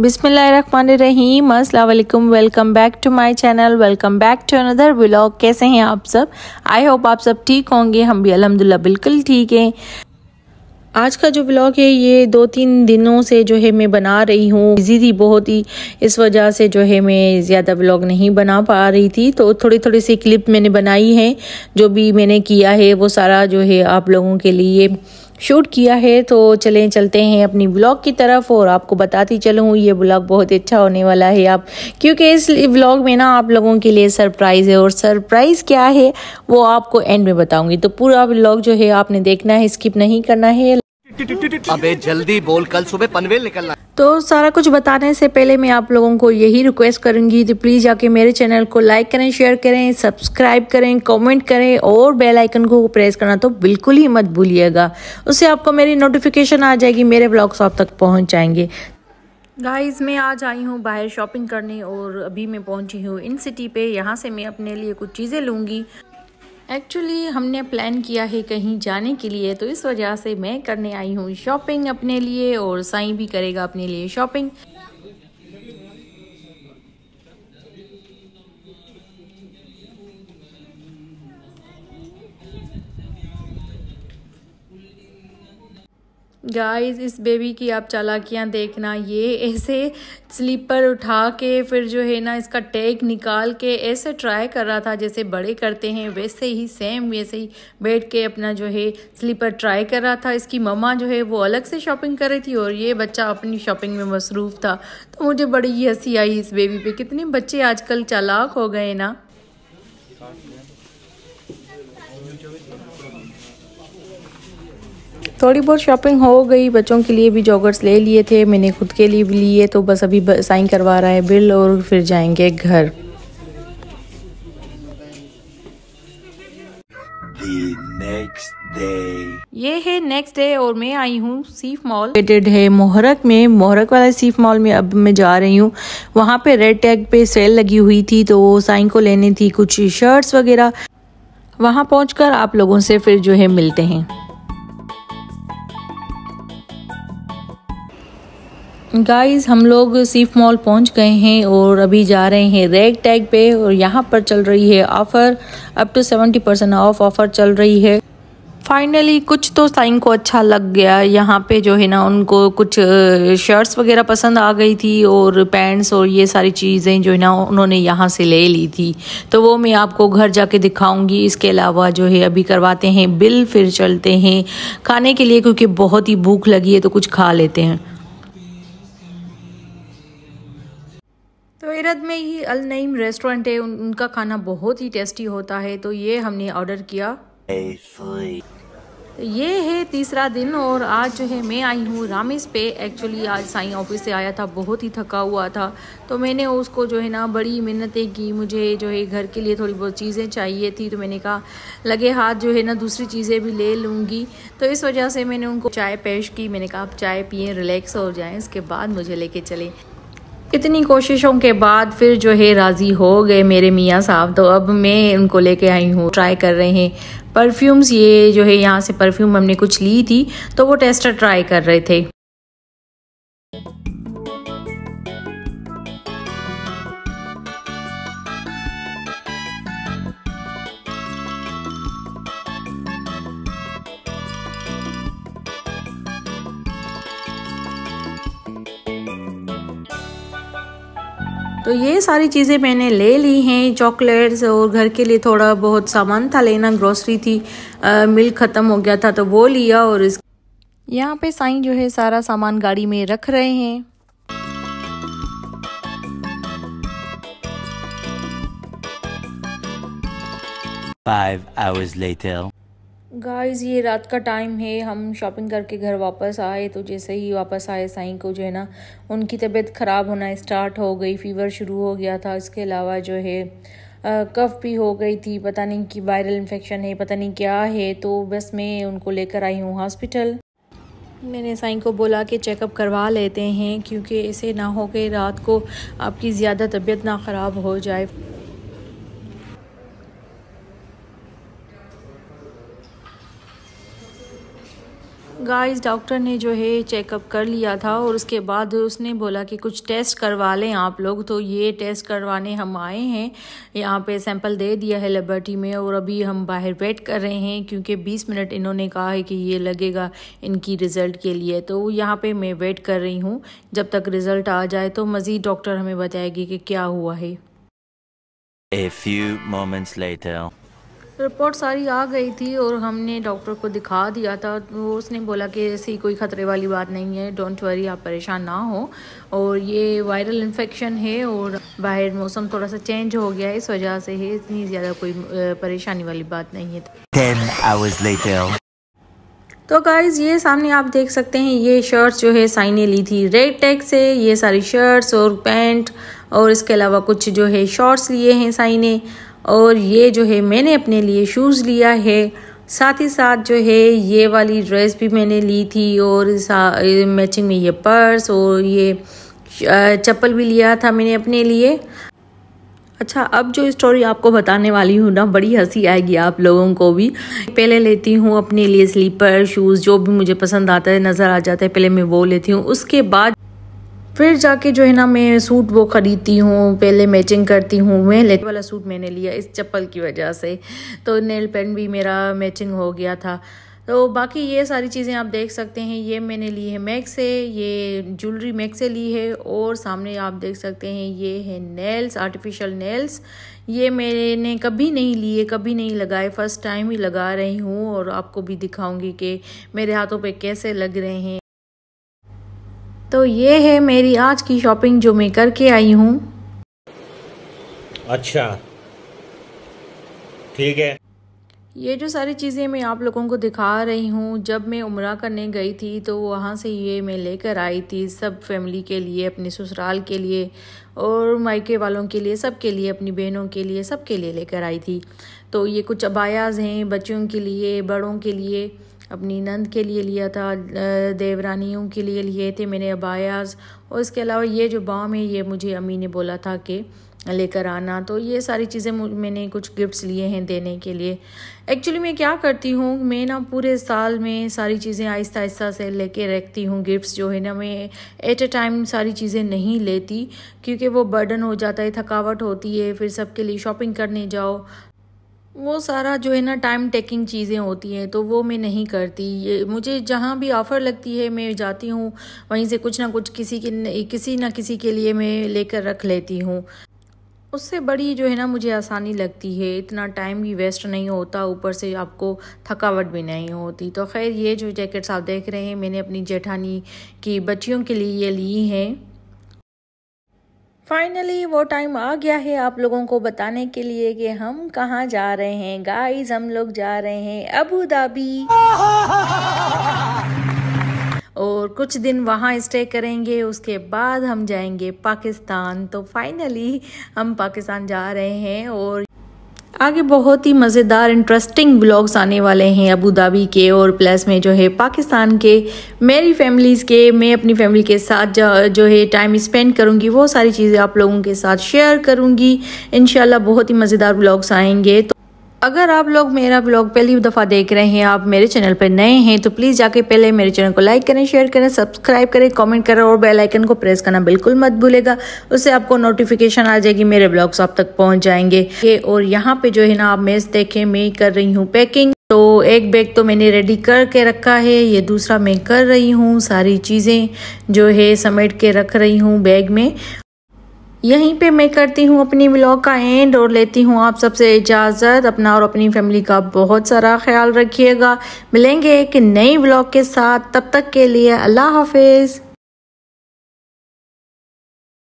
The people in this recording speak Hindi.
बिसमीम अल्लाम welcome back to my channel welcome back to another vlog कैसे हैं आप सब आई होप आप सब ठीक होंगे हम भी अल्हम्दुलिल्लाह बिल्कुल ठीक हैं आज का जो व्लॉग है ये दो तीन दिनों से जो है मैं बना रही हूँ बिजी थी बहुत ही इस वजह से जो है मैं ज़्यादा व्लॉग नहीं बना पा रही थी तो थोड़ी थोड़ी सी क्लिप मैंने बनाई है जो भी मैंने किया है वो सारा जो है आप लोगों के लिए शूट किया है तो चलें चलते हैं अपनी ब्लॉग की तरफ और आपको बताती चलूँ ये ब्लॉग बहुत अच्छा होने वाला है आप क्योंकि इस ब्लॉग में ना आप लोगों के लिए सरप्राइज़ है और सरप्राइज़ क्या है वो आपको एंड में बताऊंगी तो पूरा ब्लॉग जो है आपने देखना है स्किप नहीं करना है अबे जल्दी बोल कल सुबह पनवेल निकलना तो सारा कुछ बताने से पहले मैं आप लोगों को यही रिक्वेस्ट करूंगी तो प्लीज़ आके मेरे चैनल को लाइक करें शेयर करें सब्सक्राइब करें कमेंट करें और बेल आइकन को प्रेस करना तो बिल्कुल ही मत भूलिएगा उससे आपको मेरी नोटिफिकेशन आ जाएगी मेरे ब्लॉग्स आप तक पहुंच जाएंगे गाइस मैं आज आई हूँ बाहर शॉपिंग करने और अभी मैं पहुंची हूँ इन सिटी पे यहाँ से मैं अपने लिए कुछ चीज़ें लूँगी एक्चुअली हमने प्लान किया है कहीं जाने के लिए तो इस वजह से मैं करने आई हूँ शॉपिंग अपने लिए और साई भी करेगा अपने लिए शॉपिंग गाइस इस बेबी की आप चालाकियाँ देखना ये ऐसे स्लीपर उठा के फिर जो है ना इसका टैग निकाल के ऐसे ट्राई कर रहा था जैसे बड़े करते हैं वैसे ही सेम वैसे ही बैठ के अपना जो है स्लीपर ट्राई कर रहा था इसकी ममा जो है वो अलग से शॉपिंग कर रही थी और ये बच्चा अपनी शॉपिंग में मसरूफ़ था तो मुझे बड़ी हंसी आई इस बेबी पर कितने बच्चे आजकल चालाक हो गए ना थोड़ी बहुत शॉपिंग हो गई बच्चों के लिए भी जॉगर्स ले लिए थे मैंने खुद के लिए भी लिए तो बस अभी साइन करवा रहा है बिल और फिर जाएंगे घर ये है नेक्स्ट डे और मैं आई हूँ सीफ मॉल लोकेटेड है मोहरक में मोहरक वाला सीफ मॉल में अब मैं जा रही हूँ वहाँ पे रेड टैग पे सेल लगी हुई थी तो साइन को लेने थी कुछ शर्ट्स वगैरह वहाँ पहुँच आप लोगों से फिर जो है मिलते हैं गाइस हम लोग सीफ मॉल पहुंच गए हैं और अभी जा रहे हैं रेड टैग पे और यहाँ पर चल रही है offer up to seventy percent off offer चल रही है फाइनली कुछ तो साइन को अच्छा लग गया यहाँ पे जो है ना उनको कुछ शर्ट्स वगैरह पसंद आ गई थी और पैंट्स और ये सारी चीज़ें जो है ना उन्होंने यहाँ से ले ली थी तो वो मैं आपको घर जाके दिखाऊंगी इसके अलावा जो है अभी करवाते हैं बिल फिर चलते हैं खाने के लिए क्योंकि बहुत ही भूख लगी है तो कुछ खा लेते हैं इरद में ही अल नईम रेस्टोरेंट है उनका खाना बहुत ही टेस्टी होता है तो ये हमने ऑर्डर किया तो ये है तीसरा दिन और आज जो है मैं आई हूँ रामेश पे एक्चुअली आज साई ऑफिस से आया था बहुत ही थका हुआ था तो मैंने उसको जो है ना बड़ी मिन्नतें की मुझे जो है घर के लिए थोड़ी बहुत चीज़ें चाहिए थी तो मैंने कहा लगे हाथ जो है ना दूसरी चीज़ें भी ले लूँगी तो इस वजह से मैंने उनको चाय पेश की मैंने कहा आप चाय पिए रिलैक्स हो जाएँ इसके बाद मुझे लेके चले इतनी कोशिशों के बाद फिर जो है राज़ी हो गए मेरे मियाँ साहब तो अब मैं उनको लेके आई हूँ ट्राई कर रहे हैं परफ्यूम्स ये जो है यहाँ से परफ्यूम हमने कुछ ली थी तो वो टेस्टर ट्राई कर रहे थे तो ये सारी चीज़ें मैंने ले ली हैं चॉकलेट्स और घर के लिए थोड़ा बहुत सामान था लेना ग्रोसरी थी मिल्क ख़त्म हो गया था तो वो लिया और इस यहाँ पे साईं जो है सारा सामान गाड़ी में रख रहे हैं Five hours later. गाइस ये रात का टाइम है हम शॉपिंग करके घर वापस आए तो जैसे ही वापस आए साईं को जो है ना उनकी तबीयत ख़राब होना स्टार्ट हो गई फीवर शुरू हो गया था इसके अलावा जो है कफ़ भी हो गई थी पता नहीं कि वायरल इन्फेक्शन है पता नहीं क्या है तो बस मैं उनको लेकर आई हूँ हॉस्पिटल मैंने साईं को बोला कि चेकअप करवा लेते हैं क्योंकि ऐसे ना हो के रात को आपकी ज़्यादा तबीयत ना ख़राब हो जाए गाइस डॉक्टर ने जो है चेकअप कर लिया था और उसके बाद उसने बोला कि कुछ टेस्ट करवा लें आप लोग तो ये टेस्ट करवाने हम आए हैं यहाँ पे सैंपल दे दिया है लेबर्टी में और अभी हम बाहर वेट कर रहे हैं क्योंकि 20 मिनट इन्होंने कहा है कि ये लगेगा इनकी रिज़ल्ट के लिए तो यहाँ पे मैं वेट कर रही हूँ जब तक रिज़ल्ट आ जाए तो मज़ीद डॉक्टर हमें बताएगी कि क्या हुआ है A few moments later. Report सारी आ गई थी और हमने डॉक्टर को दिखा दिया था तो उसने बोला कि ऐसी कोई ख़तरे वाली बात नहीं है डोंट वरी आप परेशान ना हो और ये वायरल इन्फेक्शन है और बाहर मौसम थोड़ा सा चेंज हो गया है इस वजह से है इतनी ज़्यादा कोई परेशानी वाली बात नहीं है तो गाइज़ ये सामने आप देख सकते हैं ये शर्ट्स जो है साई ने ली थी रेड टैग से ये सारी शर्ट्स और पैंट और इसके अलावा कुछ जो है शॉर्ट्स लिए हैं ने और ये जो है मैंने अपने लिए शूज़ लिया है साथ ही साथ जो है ये वाली ड्रेस भी मैंने ली थी और मैचिंग में ये पर्स और ये चप्पल भी लिया था मैंने अपने लिए अच्छा अब जो स्टोरी आपको बताने वाली हूँ ना बड़ी हंसी आएगी आप लोगों को भी पहले लेती हूँ अपने लिए स्लीपर शूज़ जो भी मुझे पसंद आता है नज़र आ जाता है पहले मैं वो लेती हूँ उसके बाद फिर जाके जो है ना मैं सूट वो ख़रीदती हूँ पहले मैचिंग करती हूँ मैं लेट वाला सूट मैंने लिया इस चप्पल की वजह से तो नेल पेन भी मेरा मैचिंग हो गया था तो बाकी ये सारी चीज़ें आप देख सकते हैं ये मैंने ली है मैक से ये ज्वेलरी मैक से ली है और सामने आप देख सकते हैं ये है नेल्स आर्टिफिशियल नेल्स ये मैंने कभी नहीं लिए कभी नहीं लगाए फ़र्स्ट टाइम ही लगा रही हूँ और आपको भी दिखाऊंगी कि मेरे हाथों पे कैसे लग रहे हैं तो ये है मेरी आज की शॉपिंग जो मैं करके आई हूँ अच्छा ठीक है ये जो सारी चीज़ें मैं आप लोगों को दिखा रही हूँ जब मैं उम्र करने गई थी तो वहाँ से ये मैं लेकर आई थी सब फैमिली के लिए अपने ससुराल के लिए और मायके वालों के लिए सब के लिए अपनी बहनों के लिए सब के लिए लेकर आई थी तो ये कुछ अबायाज हैं बच्चों के लिए बड़ों के लिए अपनी नंद के लिए लिया था देवरानियों के लिए लिए थे मैंने अबायास और इसके अलावा ये जो बाम है ये मुझे अम्मी ने बोला था कि लेकर आना तो ये सारी चीज़ें मैंने कुछ गिफ्ट्स लिए हैं देने के लिए एक्चुअली मैं क्या करती हूँ मैं ना पूरे साल में सारी चीज़ें आहिस्ता आहिस्ता से लेके रखती हूँ गिफ्ट्स जो है ना मैं एट अ टाइम सारी चीज़ें नहीं लेती क्योंकि वो बर्डन हो जाता है थकावट होती है फिर सबके लिए शॉपिंग करने जाओ वो सारा जो है ना टाइम टेकिंग चीज़ें होती हैं तो वो मैं नहीं करती ये मुझे जहाँ भी ऑफ़र लगती है मैं जाती हूँ वहीं से कुछ ना कुछ किसी के किसी ना किसी के लिए मैं लेकर रख लेती हूँ उससे बड़ी जो है ना मुझे आसानी लगती है इतना टाइम भी वेस्ट नहीं होता ऊपर से आपको थकावट भी नहीं होती तो खैर ये जो जैकेट्स आप देख रहे हैं मैंने अपनी जेठानी की बच्चियों के लिए ये ली हैं फाइनली वो टाइम आ गया है आप लोगों को बताने के लिए कि हम कहाँ जा रहे हैं गाइस हम लोग जा रहे हैं अबू धाबी और कुछ दिन वहाँ स्टे करेंगे उसके बाद हम जाएंगे पाकिस्तान तो फाइनली हम पाकिस्तान जा रहे हैं और आगे बहुत ही मज़ेदार इंटरेस्टिंग ब्लॉग्स आने वाले हैं अबू धाबी के और प्लस में जो है पाकिस्तान के मेरी फैमिलीज़ के मैं अपनी फैमिली के साथ जो है टाइम स्पेंड करूँगी वो सारी चीज़ें आप लोगों के साथ शेयर करूँगी इन बहुत ही मज़ेदार ब्लॉग्स आएंगे तो अगर आप लोग मेरा ब्लॉग पहली दफ़ा देख रहे हैं आप मेरे चैनल पर नए हैं तो प्लीज़ जाके पहले मेरे चैनल को लाइक करें शेयर करें सब्सक्राइब करें कमेंट करें और बेल आइकन को प्रेस करना बिल्कुल मत भूलेगा उससे आपको नोटिफिकेशन आ जाएगी मेरे ब्लॉग्स आप तक पहुंच जाएंगे ये और यहाँ पे जो है ना आप मेज़ देखें मैं कर रही हूँ पैकिंग तो एक बैग तो मैंने रेडी करके रखा है ये दूसरा मैं कर रही हूँ सारी चीज़ें जो है समेट के रख रही हूँ बैग में यहीं पे मैं करती हूँ अपनी ब्लॉग का एंड और लेती हूँ आप सबसे इजाज़त अपना और अपनी फैमिली का बहुत सारा ख्याल रखिएगा मिलेंगे एक नई ब्लॉग के साथ तब तक के लिए अल्लाह हाफिज़